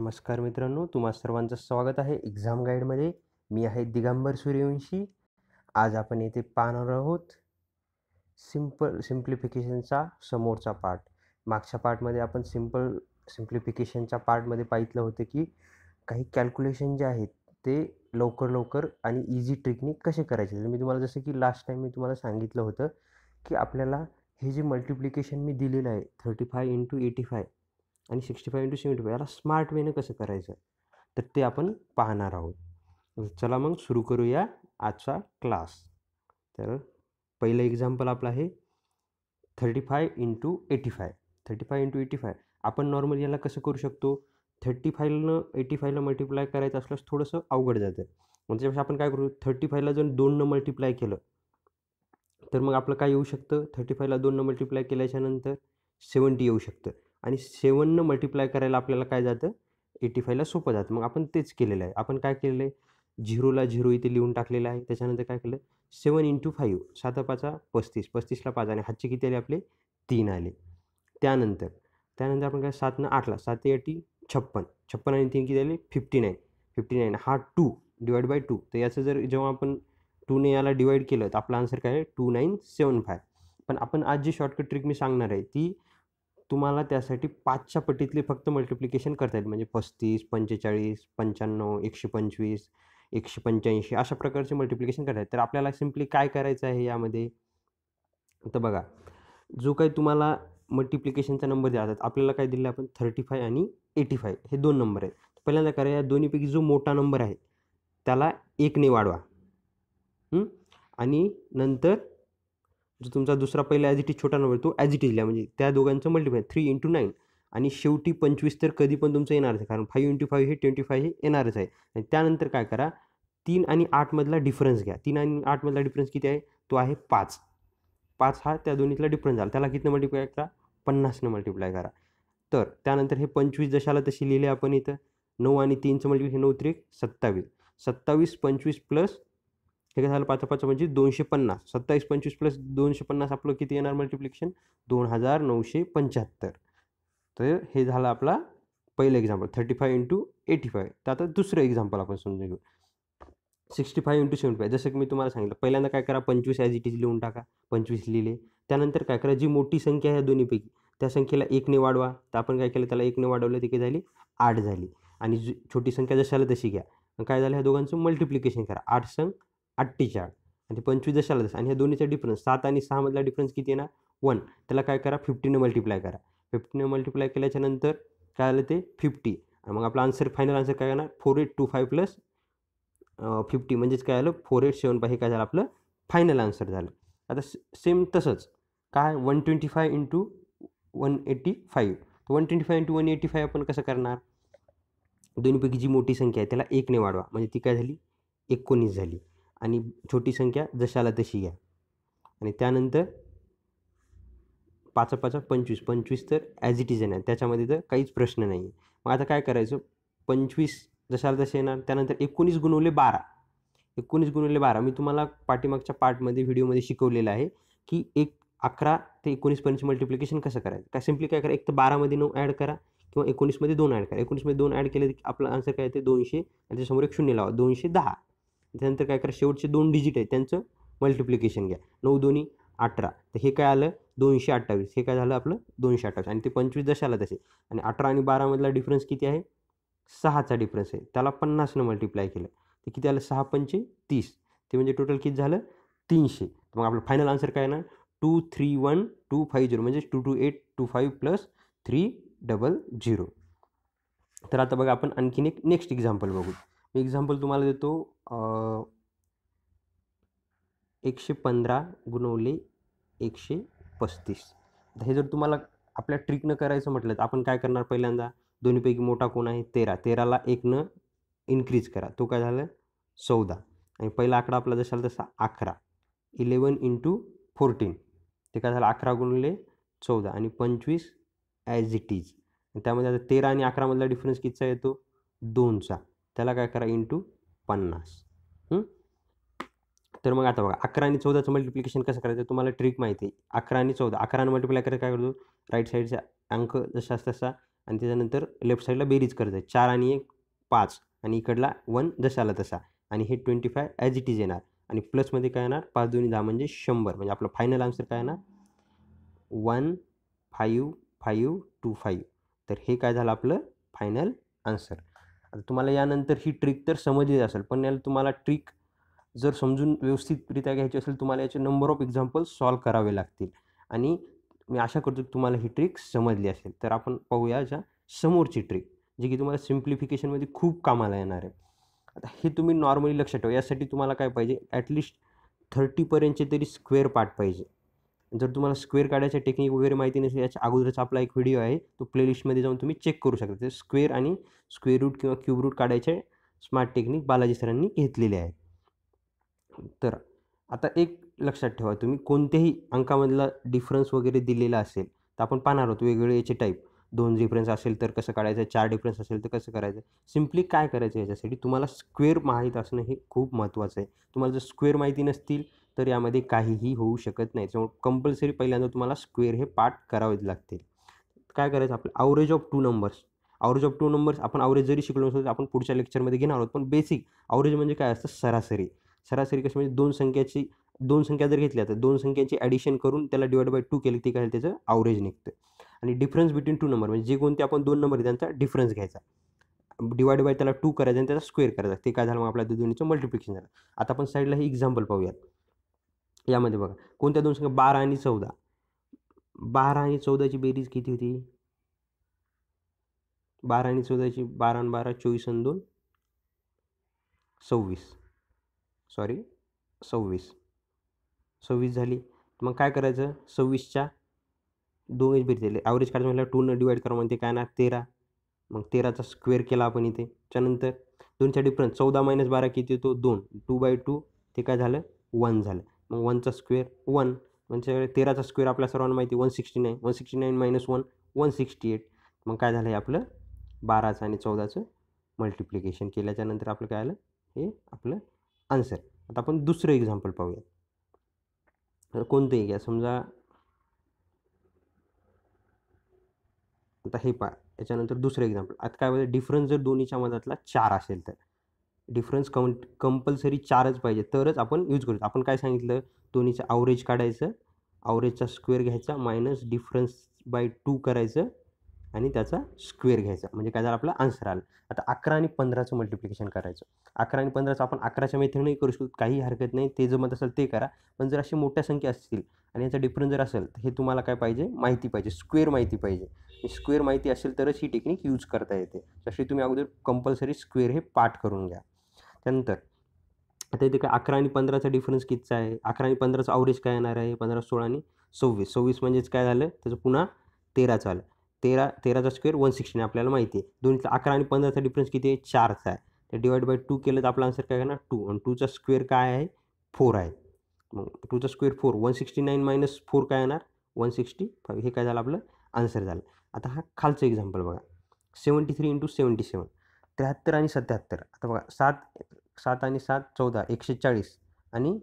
नमस्कार मित्रांनो तुम्हा सर्वांचं स्वागत आहे एक्झाम गाईडमध्ये मी आहे दिगंबर सूर्यवंशी आज आपण येथे पाहणार आहोत सिम्पल सिम्प्लिफिकेशनचा समोरचा पार्ट मागच्या पार्टमध्ये आपण सिम्पल सिम्प्लिफिकेशनच्या पार्टमध्ये पाहितलं होतं की काही कॅल्क्युलेशन जे आहेत ते लवकर लवकर आणि इझी ट्रिकने कसे करायचे तर मी तुम्हाला जसं की लास्ट टाईम मी तुम्हाला सांगितलं होतं की आपल्याला हे जे मल्टिप्लिकेशन मी दिलेलं आहे thirty five into eighty five आणि sixty five into seventy five याला स्मार्ट वेनं कसं करायचं तर ते आपण पाहणार आहोत चला मग सुरू करूया आजचा क्लास तर पहिलं एक्झाम्पल आपलं आहे thirty five into eighty five thirty five into eighty five आपण नॉर्मल याला कसं करू शकतो थर्टी फायलनं एटी फायला मल्टिप्लाय करायचं असल्यास थोडंसं अवघड जातं म्हणजे आपण काय करू थर्टी फायला जर दोननं मल्टिप्लाय केलं तर मग आपलं काय येऊ शकतं थर्टी फायला दोननं मल्टिप्लाय केल्याच्यानंतर सेवन्टी येऊ शकतं आणि सेवननं मल्टिप्लाय करायला आपल्याला काय जातं एटी फायला सोपं जातं मग आपण तेच केलेलं आहे आपण काय केलेलं आहे झिरोला झिरो इथे लिहून टाकलेलं आहे त्याच्यानंतर काय केलं सेवन इंटू फाईव्ह सात पाचा पस्तीस पस्तीसला पाच आणि हातचे किती आले आपले तीन आले त्यानंतर त्यानंतर आपण काय सातनं आठला सात एटी छप्पन छप्पन आणि तीन किती आले फिफ्टी नाईन फिफ्टी नाईन हा टू डिवाइड बाय टू तर याचं जर जेव्हा आपण टूने याला डिवाईड केलं तर आपला आन्सर काय आहे टू नाईन सेवन फाय पण आपण आज जी शॉर्टकट ट्रिक मी सांगणार आहे ती तुम्हाला त्यासाठी पाचच्या पटीतले फक्त मल्टिप्लिकेशन करता येईल म्हणजे पस्तीस पंचेचाळीस पंच्याण्णव एकशे पंचवीस एकशे पंच्याऐंशी अशा प्रकारचे मल्टिप्लिकेशन करता येईल तर आपल्याला सिम्पली काय करायचं आहे यामध्ये तर बघा जो काही तुम्हाला मल्टिप्लिकेशनचा नंबर द्या जातात आपल्याला काय दिलं आपण थर्टी फाय आणि एटी फाय हे दोन नंबर आहेत पहिल्यांदा करा या दोन्हीपैकी जो मोठा नंबर आहे त्याला एकने वाढवा आणि नंतर जो तुमचा दुसरा पहिला ॲज इट इज छोटा नंबर तो ॲज इट इज लिहा म्हणजे त्या दोघांचं मल्टिप्लाय थ्री इंटू नाईन आणि शेवटी पंचवीस तर कधी पण तुमचं येणारच आहे कारण फाईव्ह इंटू फाईव्ह हे ट्वेंटी फाईव्ह हे येणारच आहे आणि त्यानंतर काय करा तीन आणि आठमधला डिफरन्स घ्या तीन आणि आठमधला डिफरन्स किती आहे तो आहे पाच पाच हा त्या दोन्हीतला डिफरन्स झाला त्याला कितीनं मल्टिप्लाय करा पन्नासनं मल्टिप्लाय करा तर त्यानंतर हे पंचवीस जशाला तशी लिहिले आपण इथं नऊ आणि तीनचं मल्टिप्लाय नऊ त्रिक सत्तावीस सत्तावीस पंचवीस प्लस हे झालं पाच पाच म्हणजे दोनशे पन्नास सत्तावीस पंचवीस प्लस दोनशे पन्नास आपलं किती येणार मल्टिप्लिकेशन दोन हजार नऊशे पंच्याहत्तर तर हे झालं आपला पहिलं example thirty five into eighty five तर आता दुसरं एक्झाम्पल आपण समजून घेऊ sixty five into seventy five जसं की मी तुम्हाला सांगितलं पहिल्यांदा काय करा पंचवीस ॲज इट इज लिहून टाका पंचवीस लिहिले त्यानंतर काय करा जी मोठी संख्या आहे दोन्हीपैकी त्या संख्येला एकने वाढवा तर आपण काय केलं त्याला एकने वाढवलं ती काय झाली आठ झाली आणि जी छोटी संख्या जशाला तशी घ्या काय झालं ह्या दोघांचं मल्टिप्लिकेशन करा आठ संघ अठ्ठेचाळ आणि पंचवीस दशाला दस आणि ह्या दोन्हीचा डिफरन्स सात आणि सहामधला डिफरन्स किती येणार वन त्याला काय करा फिफ्टीनं मल्टिप्लाय करा फिफ्टीनं मल्टिप्लाय केल्याच्यानंतर काय आलं ते फिफ्टी आणि मग आपला आन्सर फायनल आन्सर काय येणार four eight two five plus fifty म्हणजेच काय आलं फोर एट सेवन फाय हे काय झालं आपलं फायनल आन्सर झालं आता सेम तसंच काय one twenty five into one eighty five तर one twenty five into one eighty five आपण कसं करणार दोन्हीपैकी जी मोठी संख्या आहे त्याला एकने वाढवा म्हणजे ती काय झाली एकोणीस झाली आणि छोटी संख्या जशाला तशी घ्या आणि त्यानंतर पाच पाच पंचवीस पंचवीस तर ॲज इट इज येणार त्याच्यामध्ये तर काहीच प्रश्न नाही आहे मग आता काय करायचं पंचवीस जशाला तसे येणार त्यानंतर एकोणीस गुणवले बारा एकोणीस गुणवले बारा मी तुम्हाला पाठीमागच्या पार्टमध्ये व्हिडिओमध्ये शिकवलेलं आहे की एक अकरा ते एकोणीसपर्यंत मल्टिप्लिकेशन कसं करायचं काय सिम्पली काय करा एक तर बारामध्ये नऊ ॲड करा किंवा एकोणीसमध्ये दोन ॲड करा एकोणीसमध्ये दोन ॲड केले की आपला आन्सर काय येते दोनशे आणि त्याच्यासमोर एक शून्य लावा दोनशे दहा त्यानंतर काय करा शेवटचे दोन डिजिट आहे त्यांचं मल्टिप्लिकेशन घ्या नऊ दोन्ही अठरा तर हे काय आलं दोनशे अठ्ठावीस हे काय झालं आपलं दोनशे अठ्ठावीस आणि ते पंचवीस आलं तसे आणि अठरा आणि बारामधला डिफरन्स किती आहे सहाचा डिफरन्स आहे त्याला पन्नासनं मल्टिप्लाय केलं तर किती आलं सहा पंचे तीस ते म्हणजे टोटल किती झालं तीनशे मग आपलं फायनल आन्सर काय ना two three one two five zero म्हणजे two two eight two five plus three double zero तर आता बघा आपण आणखीन एक नेक्स्ट एक्झाम्पल बघू मी एक्झाम्पल तुम्हाला देतो एकशे पंधरा गुणवले एकशे पस्तीस हे जर तुम्हाला आपल्या ट्रिकनं करायचं म्हटलं तर आपण काय करणार पहिल्यांदा दोन्हीपैकी मोठा कोण आहे तेरा तेराला एकनं इन्क्रीज करा तो काय झाला चौदा आणि पहिला आकडा आपला जसाल तसा अकरा इलेवन इंटू फोर्टीन ते काय झालं अकरा गुणले चौदा आणि पंचवीस ॲज इट इज त्यामध्ये आता तेरा आणि अकरामधला डिफरन्स कितचा येतो दोनचा त्याला काय करा इंटू पन्नास तर मग आता बघा अकरा आणि चौदाचं मल्टिप्लिकेशन कसं करायचं तुम्हाला ट्रिक माहिती आहे अकरा आणि चौदा अकरानं मल्टिप्लाय करायचं काय करतो राईट साईडचा अंक जसा तसा आणि त्याच्यानंतर लेफ्ट साईडला बेरीज करायचं चार आणि एक पाच आणि इकडला वन आला तसा आणि हे twenty five as it is येणार आणि प्लसमध्ये काय येणार पाच दोन्ही दहा म्हणजे शंभर म्हणजे आपलं फायनल आन्सर काय येणार one five five two five तर हे काय झालं आपलं फायनल आन्सर आता तुम्हाला यानंतर ही ट्रिक तर समजलीच असेल पण याला तुम्हाला ट्रिक जर समजून व्यवस्थितरित्या घ्यायची असेल तुम्हाला याचे नंबर ऑफ एक्झाम्पल सॉल्व करावे लागतील आणि मी आशा करतो की तुम्हाला ही ट्रिक समजली असेल तर आपण पाहूया ज्या समोरची ट्रिक जी की तुम्हाला सिम्प्लिफिकेशनमध्ये खूप कामाला येणार आहे आता हे तुम्ही नॉर्मली लक्षात ठेवा यासाठी तुम्हाला काय पाहिजे ॲटलिस्ट थर्टीपर्यंतचे तरी स्क्वेअर पार्ट पाहिजे जर तुम्हाला स्क्वेअर काढायच्या टेक्निक वगैरे माहिती नसेल याच्या अगोदरचा आपला एक व्हिडिओ आहे तो प्लेलिस्टमध्ये जाऊन तुम्ही चेक करू शकता ते स्क्वेअर आणि स्क्वेअर रूट किंवा क्यूब रूट काढायचे स्मार्ट टेक्निक बालाजी सरांनी घेतलेले आहे तर आता एक लक्षात ठेवा तुम्ही कोणत्याही अंकामधला डिफरन्स वगैरे दिलेला असेल तर आपण पाहणार आहोत वेगवेगळे याचे टाईप दोन डिफरन्स असेल तर कसं काढायचं चार डिफरन्स असेल तर कसं करायचं सिम्पली काय करायचं याच्यासाठी तुम्हाला स्क्वेअर माहीत असणं हे खूप महत्त्वाचं आहे तुम्हाला जर स्क्वेअर माहिती नसतील तर यामध्ये काहीही होऊ शकत नाही त्यामुळे कंपल्सरी पहिल्यांदा तुम्हाला स्क्वेअर हे पाठ करावेच लागतील काय करायचं आपलं average of two numbers average of two numbers आपण आवरेज जरी शिकलो नसतो आपण पुढच्या लेक्चरमध्ये घेणार आहोत पण बेसिक आवरेज म्हणजे काय असतं सरासरी सरासरी कशी म्हणजे दोन संख्याची दोन संख्या जर घेतल्या तर दोन संख्यांची ॲडिशन करून त्याला डिवाईड बाय टू केली ती काय त्याचं ऑवरेज निघतं आणि डिफरन्स बिटवीन टू नंबर म्हणजे जे कोणते आपण दोन नंबर त्यांचा डिफरन्स घ्यायचा डिवाइड बाय त्याला टू करायचं आणि त्याचा स्क्वेअर करायचा ते काय झालं मग आपल्या दोन्हीचं मल्टिप्लिकेशन झालं आता आपण साईडला हे एक्झाम्पल पाहूयात यामध्ये बघा कोणत्या दोन संख्या बारा आणि चौदा बारा आणि चौदाची बेरीज किती होती बारा आणि चौदाची बारा आणि बारा चोवीस आणि दोन सव्वीस सॉरी सव्वीस सव्वीस झाली मग काय करायचं सव्वीसच्या दोन एच बी दिले ॲव्हरेज काढायचं म्हटलं टूनं डिवाईड करा म्हणते काय ना तेरा मग तेराचा स्क्वेअर केला आपण इथे त्यानंतर दोनचा डिफरन्स चौदा मायनस बारा किती तो दोन टू बाय टू ते काय झालं वन झालं मग वनचा स्क्वेअर वन म्हणजे तेराचा स्क्वेअर आपल्या सर्वांना माहिती one sixty nine one sixty nine minus one one sixty eight मग काय झालं हे आपलं बाराचं आणि चौदाचं मल्टिप्लिकेशन केल्याच्यानंतर आपलं काय आलं हे आपलं आन्सर आता आपण दुसरं एक्झाम्पल पाहूया कोणतंही घ्या समजा आता हे पहा याच्यानंतर दुसरं एक्झाम्पल आता काय म्हणजे डिफरन्स जर दोन्हीच्या मधातला चार असेल तर डिफरन्स कम कंपल्सरी चारच पाहिजे तरच आपण यूज करू आपण काय सांगितलं दोन्हीचं आवरेज काढायचं आवरेजचा स्क्वेअर घ्यायचा मायनस डिफरन्स बाय टू करायचं आणि त्याचा स्क्वेअर घ्यायचा म्हणजे काय झालं आपला आन्सर आला आता अकरा आणि पंधराचं मल्टिप्लिकेशन करायचं अकरा आणि पंधराचं आपण अकराच्या मैत्रिणी करू शकतो काही हरकत नाही ते जमत असेल ते करा पण जर अशी मोठ्या संख्या असतील आणि याचा डिफरन्स जर असेल तर हे तुम्हाला काय पाहिजे माहिती पाहिजे स्क्वेअर माहिती पाहिजे स्क्वेअर माहिती असेल तरच ही टेक्निक यूज करता येते तशी तुम्ही अगोदर कंपल्सरी स्क्वेअर हे पाठ करून घ्या त्यानंतर आता इथे काय अकरा आणि पंधराचा डिफरन्स कितीचा आहे अकरा आणि पंधराचं अवरेज काय येणार आहे पंधरा सोळा आणि सव्वीस सव्वीस म्हणजेच काय झालं त्याचं पुन्हा तेराचं आलं तेरा तेराचा स्क्वेअर वन सिक्स्टीन आपल्याला माहिती आहे दोन्हीचा अकरा आणि पंधराचा डिफरन्स किती आहे चारचा आहे तर डिवाईड बाय टू केलं तर आपला आन्सर काय करणार टू आणि टूचा स्क्वेअर काय आहे फोर आहे मग टूचा square four one sixty nine minus four काय येणार वन सिक्स्टी फाईव्ह हे काय झालं आपलं आन्सर झालं आता हा खालचं एक्झाम्पल बघा seventy three into seventy seven त्र्याहत्तर आणि सत्याहत्तर आता बघा सात सात आणि सात चौदा एकशे चाळीस आणि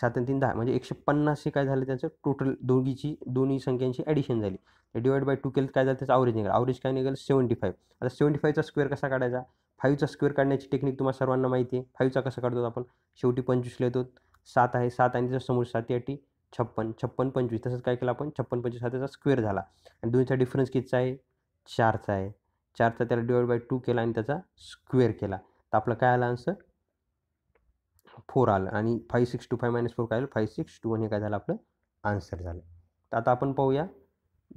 सात आणि तीन दहा म्हणजे एकशे पन्नासशे काय झालं त्याचं टोटल दोघीची दोन्ही संख्यांची ॲडिशन झाली डिवाइड बाय टू केलं काय झालं त्याचं ॲव्हरेज निघाल ॲव्हरेज काय निघालं सेवन्टी फाईव्ह आता सेवन्टी फाईव्हचा स्क्वेअर कसा काढायचा फाईव्हचा स्क्वेअर काढण्याची टेक्निक तुम्हाला सर्वांना माहिती आहे फाईव्हचा कसा काढतो आपण शेवटी पंचवीस लिहितो सात आहे सात आणि त्याच्या समोर साती अटी छप्पन छप्पन पंचवीस तसंच काय केलं आपण छप्पन पंचवीस हा त्याचा स्क्वेअर झाला आणि दोन्हीचा डिफरन्स कितीचा आहे चारचा आहे चारचा त्याला डिवाइड बाय टू केला आणि त्याचा स्क्वेअर केला तर आपलं काय आलं आन्सर फोर आलं आणि five six two five minus four काय आलं फाईव्ह सिक्स टू वन हे काय झालं आपलं आन्सर झालं तर आता आपण पाहूया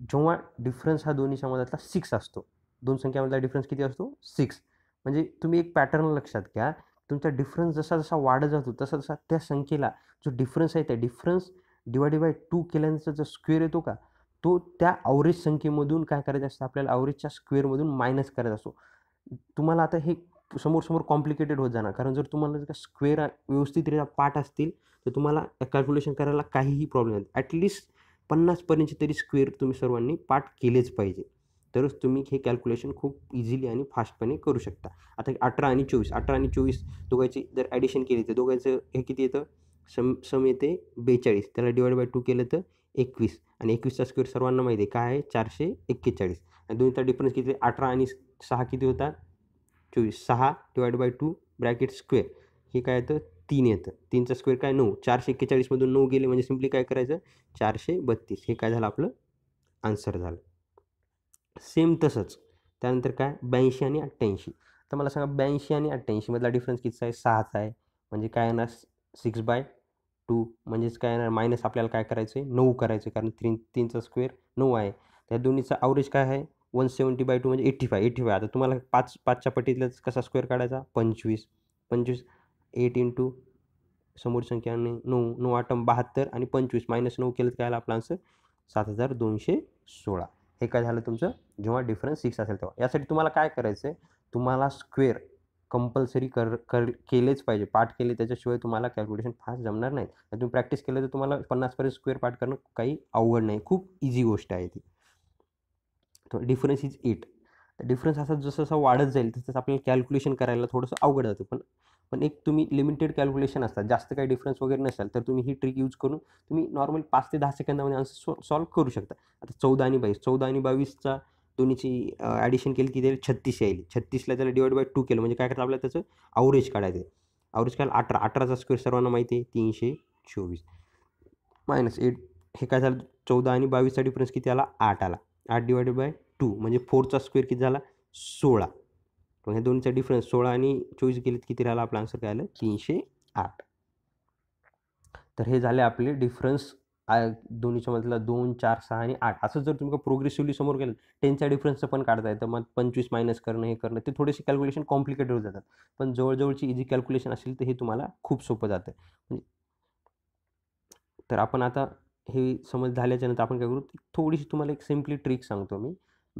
जेव्हा डिफरन्स हा दोन्ही समाजातला सिक्स असतो दोन संख्यामधला डिफरन्स किती असतो सिक्स म्हणजे तुम्ही एक पॅटर्न लक्षात घ्या तुमचा डिफरन्स जसा जसा वाढत जातो तसा तसा त्या संख्येला जो डिफरन्स आहे त्या डिफरन्स डिवायडेड बाय टू केल्यानंतर जो स्क्वेअर येतो का तो त्या अवरेज संख्येमधून काय करायचं असतं आपल्याला अवरेजच्या स्क्वेअरमधून मायनस करायचा असतो तुम्हाला आता हे समोर समोर कॉम्प्लिकेटेड होत जाणार कारण जर तुम्हाला जर का स्क्वेअर व्यवस्थितरित्या पाठ असतील तर तुम्हाला कॅल्क्युलेशन करायला काहीही प्रॉब्लेम नाही ॲटलिस्ट पन्नासपर्यंतचे तरी स्क्वेअर तुम्ही सर्वांनी पाठ केलेच पाहिजे तरच तुम्ही हे कॅल्क्युलेशन खूप इझिली आणि फास्टपणे करू शकता आता अठरा आणि चोवीस अठरा आणि चोवीस दोघांची जर ॲडिशन केली तर दोघांचं हे किती येतं सम सम येते बेचाळीस त्याला डिवाईड बाय टू केलं तर एकवीस आणि एकवीसचा स्क्वेअर सर्वांना माहिती आहे काय आहे चारशे एक्केचाळीस आणि दोन्हीचा डिफरन्स किती अठरा आणि सहा किती होतात चोवीस सहा divide by two bracket square हे काय येतं तीन येतं तीनचा स्क्वेअर काय नऊ चारशे एक्केचाळीसमधून नऊ गेले म्हणजे सिम्पली काय करायचं चारशे बत्तीस हे काय झालं आपलं आन्सर झालं सेम तसंच त्यानंतर काय ब्याऐंशी आणि अठ्ठ्याऐंशी तर मला सांगा ब्याऐंशी आणि अठ्ठ्याऐंशीमधला डिफरन्स कितीचा आहे सहाचा आहे म्हणजे काय येणार सिक्स बाय टू म्हणजेच काय येणार मायनस आपल्याला काय करायचं आहे नऊ करायचं आहे कारण तीन तीनचा स्क्वेअर नऊ आहे त्या दोन्हीचा अवरेज काय आहे वन सेवन्टी बाय टू म्हणजे एट्टी फाय एट्टी फाय आता तुम्हाला पाच पाचच्या पटीतलाच कसा स्क्वेअर काढायचा पंचवीस पंचवीस एट इंटू समोर संख्याने नऊ नऊ आठ बहात्तर आणि पंचवीस मायनस नऊ केलं काय आपला आन्सर सात हजार दोनशे सोळा हे काय झालं तुमचं जेव्हा डिफरन्स सिक्स असेल तेव्हा यासाठी तुम्हाला काय करायचं आहे तुम्हाला स्क्वेअर कंपल्सरी कर कर केलेच पाहिजे पाठ केले त्याच्याशिवाय तुम्हाला कॅल्क्युलेशन फास्ट जमणार नाही तुम्ही प्रॅक्टिस केलं तर तुम्हाला पन्नासपर्यंत स्क्वेअर पाठ करणं काही अवघड नाही खूप इझी गोष्ट आहे ती तो डिफरन्स इज एट तर डिफरन्स असा जसं जसा वाढत जाईल तसं आपल्याला कॅल्क्युलेशन करायला थोडंसं अवघड जातं पण पण एक तुम्ही लिमिटेड कॅल्क्युलेशन असतात जास्त काही डिफरन्स वगैरे नसेल तर तुम्ही ही ट्रिक यूज करून तुम्ही नॉर्मल पाच ते दहा सेकंदामध्ये आन्सर सॉ सॉल्व करू शकता आता चौदा आणि बावीस चौदा आणि बावीसचा दोन्हीची ॲडिशन केली की त्याला छत्तीस यायली छत्तीसला त्याला डिवाइड बाय टू केलं म्हणजे काय करायचं आपल्याला त्याचं आवरेज काढायचं आहे आवरेज काढायला अठरा अठराचा स्क्वेअर सर्वांना माहिती आहे तीनशे चोवीस मायनस एट हे काय झालं चौदा आणि बावीसचा डिफरन्स किती आला आठ आला आठ डिवायडेड बाय टू म्हणजे फोरचा स्क्वेअर किती झाला सोळा मग ह्या दोनचा डिफरन्स सोळा आणि चोवीस गेले किती राहिला आपला आन्सर काय आलं तीनशे आठ तर हे झाले आपले डिफरन्स दोन्हीच्या मधला दोन चार सहा आणि आठ असं जर तुम्ही प्रोग्रेसिव्हली समोर गेलं टेनचा डिफरन्स पण काढता येतं मग पंचवीस मायनस करणं हे करणं ते थोडेसे कॅल्क्युलेशन कॉम्प्लिकेटेड होत जातात पण जवळजवळची इझी कॅल्क्युलेशन असेल तर हे तुम्हाला खूप सोपं जातं म्हणजे, तर आपण आता हे समज झाल्याच्यानंतर आपण काय करू थोडीशी तुम्हाला एक सिम्पली ट्रिक सांगतो मी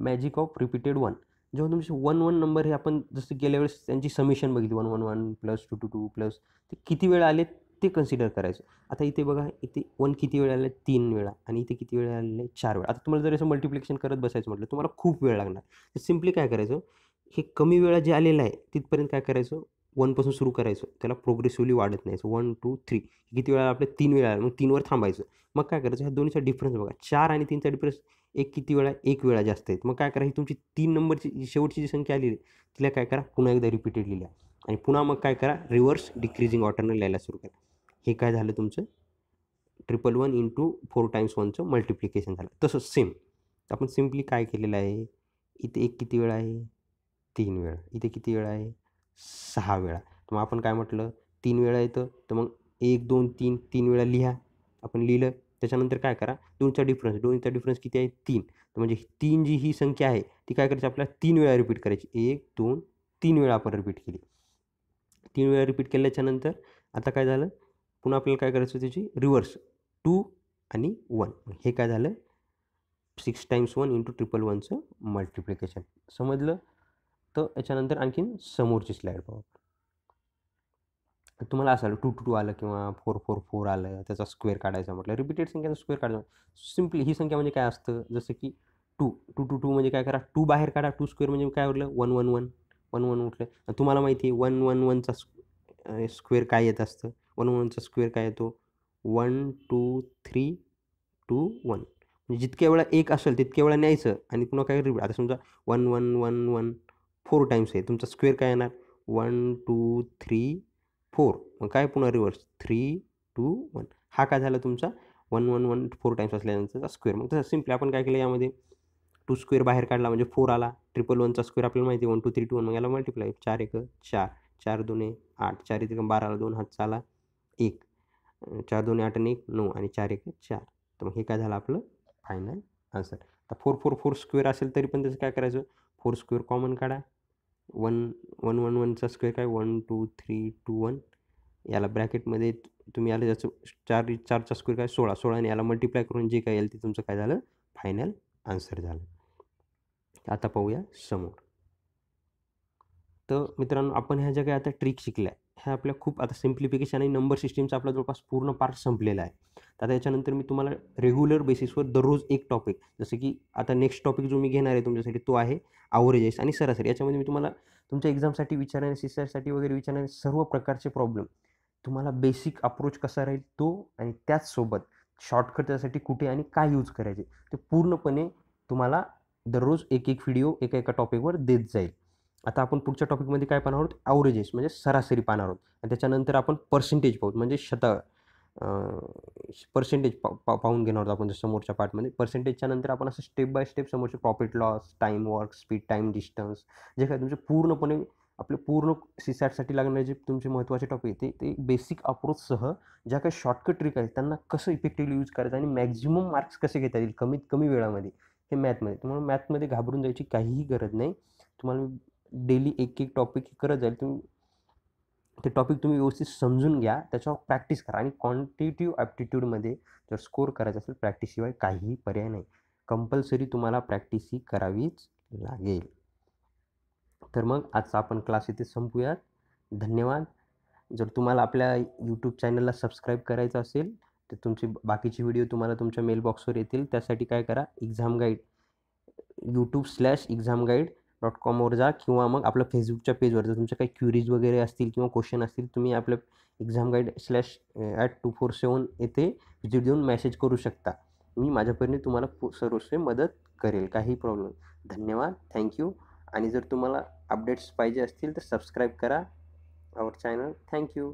मॅजिक ऑफ रिपीटेड वन जेव्हा तुमचे वन वन नंबर हे आपण जसं गेल्या वेळेस त्यांची समिशन बघितली one one one plus two two two plus ते किती वेळ आले ते कन्सिडर करायचं आता इथे बघा इथे वन किती वेळ आले तीन वेळा आणि इथे किती वेळ आले चार वेळा आता तुम्हाला जर असं मल्टिप्लिकेशन करत बसायचं म्हटलं तुम्हाला खूप वेळ लागणार तर सिम्पली काय करायचं हे कमी वेळा जे आलेलं आहे तिथपर्यंत काय करायचं वनपासून सुरू करायचो त्याला प्रोग्रेसिव्हली वाढत नाही वन टू थ्री किती वेळा आपल्या तीन वेळा मग तीनवर थांबायचं मग काय करायचं ह्या दोन्हीचा डिफरन्स बघा चार आणि तीनचा डिफरन्स एक किती वेळा एक वेळा जास्त आहेत मग काय करा ही तुमची तीन नंबरची शेवटची जी संख्या आली तिला काय करा पुन्हा एकदा रिपीटेड लिहिल्या आणि पुन्हा मग काय करा रिव्हर्स डिक्रीजिंग ऑर्डरनं लिहायला सुरू करा हे काय झालं तुमचं triple one into four times वनचं मल्टिप्लिकेशन झालं तसंच सेम आपण सिम्पली काय केलेलं आहे इथे एक किती वेळा आहे तीन वेळा इथे किती वेळा आहे सहा वेळा मग आपण काय म्हटलं तीन वेळा येतं तर मग एक दोन तीन तीन वेळा लिहा आपण लिहिलं त्याच्यानंतर काय करा दोनचा डिफरन्स दोनचा डिफरन्स किती आहे तीन तर म्हणजे तीन जी ही संख्या आहे ती काय करायची आपल्याला तीन वेळा रिपीट करायची एक दोन तीन वेळा आपण रिपीट केली तीन वेळा रिपीट केल्याच्यानंतर आता काय झालं पुन्हा आपल्याला काय करायचं त्याची रिव्हर्स टू आणि वन हे काय झालं six times one into triple वनचं मल्टिप्लिकेशन समजलं तर याच्यानंतर आणखीन समोरची स्लाईड पाहू तुम्हाला असं आलं टू टू टू आलं किंवा फोर फोर फोर आलं त्याचा स्क्वेअर काढायचा म्हटलं रिपीटेड संख्याचा स्क्वेअर काढायचा सिम्पली ही संख्या म्हणजे काय असतं जसं की टू टू टू टू म्हणजे काय करा टू बाहेर काढा टू स्क्वेअर म्हणजे काय उरलं one one one one one उठलं तुम्हाला माहिती आहे वन वन वनचा स्क्वेअर काय येत असतं वन वनचा स्क्वेअर काय येतो one two three two one म्हणजे जितक्या वेळा एक असेल तितक्या वेळा न्यायचं आणि पुन्हा काय रिपीट आता समजा one one one one four times आहे तुमचा स्क्वेअर काय येणार वन टू थ्री फोर मग काय पुन्हा रिव्हर्स थ्री टू वन हा काय झाला तुमचा one one one four times असल्यानंतरचा स्क्वेअर मग तसं सिम्पली आपण काय केलं यामध्ये टू स्क्वेअर बाहेर काढला म्हणजे फोर आला ट्रिपल वनचा स्क्वेअर आपल्याला माहिती one two three two one मग याला मल्टिप्लाय चार एक चार चार दोन आठ चार एक बाराला दोन हात आला एक चार दोन आठ आणि एक नऊ आणि चार एक चार तर मग हे काय झालं आपलं फायनल आन्सर तर फोर फोर फोर स्क्वेअर असेल तरी पण त्याचं काय करायचं फोर स्क्वेअर कॉमन काढा वन वन वन वनचा स्क्वेअर काय one two three two one याला ब्रॅकेटमध्ये तुम्ही याला ज्याचं चार चारचा स्क्वेअर काय सोळा सोळा आणि याला मल्टिप्लाय करून जे काय येईल ते तुमचं काय झालं फायनल आन्सर झालं आता पाहूया समोर तर मित्रांनो आपण ह्या ज्या काही आता ट्रिक शिकल्या ह्या आपल्या खूप आता सिम्प्लिफिकेशन आणि नंबर सिस्टीमचा आपला जवळपास पूर्ण पार्ट संपलेला आहे तर आता याच्यानंतर मी तुम्हाला रेग्युलर बेसिसवर दररोज एक टॉपिक जसं की आता नेक्स्ट टॉपिक जो मी घेणार आहे तुमच्यासाठी तो आहे आवरेजेस आणि सरासरी याच्यामध्ये मी तुम्हाला तुमच्या एक्झामसाठी विचारणारे सिस्टरसाठी वगैरे विचारणारे सर्व प्रकारचे प्रॉब्लेम तुम्हाला बेसिक अप्रोच कसा राहील तो आणि त्याचसोबत शॉर्टकट त्यासाठी कुठे आणि काय यूज करायचे ते पूर्णपणे तुम्हाला दररोज एक एक व्हिडिओ एका एका टॉपिकवर देत जाईल आता आपण पुढच्या टॉपिकमध्ये काय पाहणार आहोत ॲव्हरेजेस म्हणजे सरासरी पाहणार आहोत आणि त्याच्यानंतर आपण पर्सेंटेज पाहू म्हणजे शत पर्सेंटेज पा पाहून घेणार आहोत आपण समोरच्या पार्टमध्ये पर्सेंटेजच्या नंतर आपण असं स्टेप बाय स्टेप समोरचे profit loss time work speed time distance जे काय तुमचे पूर्णपणे आपले पूर्ण सी सॅटसाठी लागणारे जे तुमचे महत्त्वाचे टॉपिक ते ते बेसिक अप्रोचसह ज्या काही शॉर्टकट ट्रिक आहेत त्यांना कसं इफेक्टिव्हली यूज करायचं आणि मॅक्झिमम मार्क्स कसे घेता येईल कमीत कमी वेळामध्ये हे मॅथमध्ये तुम्हाला मॅथमध्ये घाबरून जायची काहीही गरज नाही तुम्हाला डेली एक एक टॉपिक करत जाईल तुम्ही ते टॉपिक तुम्ही व्यवस्थित समजून घ्या त्याच्यावर प्रॅक्टिस करा आणि क्वांटिटिव्ह ॲप्टिट्यूडमध्ये जर स्कोर करायचा असेल प्रॅक्टिसशिवाय काहीही पर्याय नाही कंपल्सरी तुम्हाला प्रॅक्टिस ही करावीच लागेल तर मग आजचा आपण क्लास इथे संपूयात धन्यवाद जर तुम्हाला आपल्या यूट्यूब चॅनलला सबस्क्राईब करायचं असेल तर तुमचे बाकीचे व्हिडिओ तुम्हाला तुमच्या मेलबॉक्सवर येतील त्यासाठी काय करा exam guide YouTube slash exam guide dot कॉमवर जा किंवा मग आपल्या फेसबुकच्या पेजवर जर तुमच्या काही क्युरीज वगैरे असतील किंवा क्वेश्चन असतील तुम्ही आपल्या exam guide slash at two four seven येथे व्हिजिट देऊन मॅसेज करू शकता मी माझ्यापर्यंत तुम्हाला सर्वस्वी मदत करेल काही प्रॉब्लेम धन्यवाद थँक्यू आणि जर तुम्हाला अपडेट्स पाहिजे असतील तर सबस्क्राईब करा आवर चॅनल थँक्यू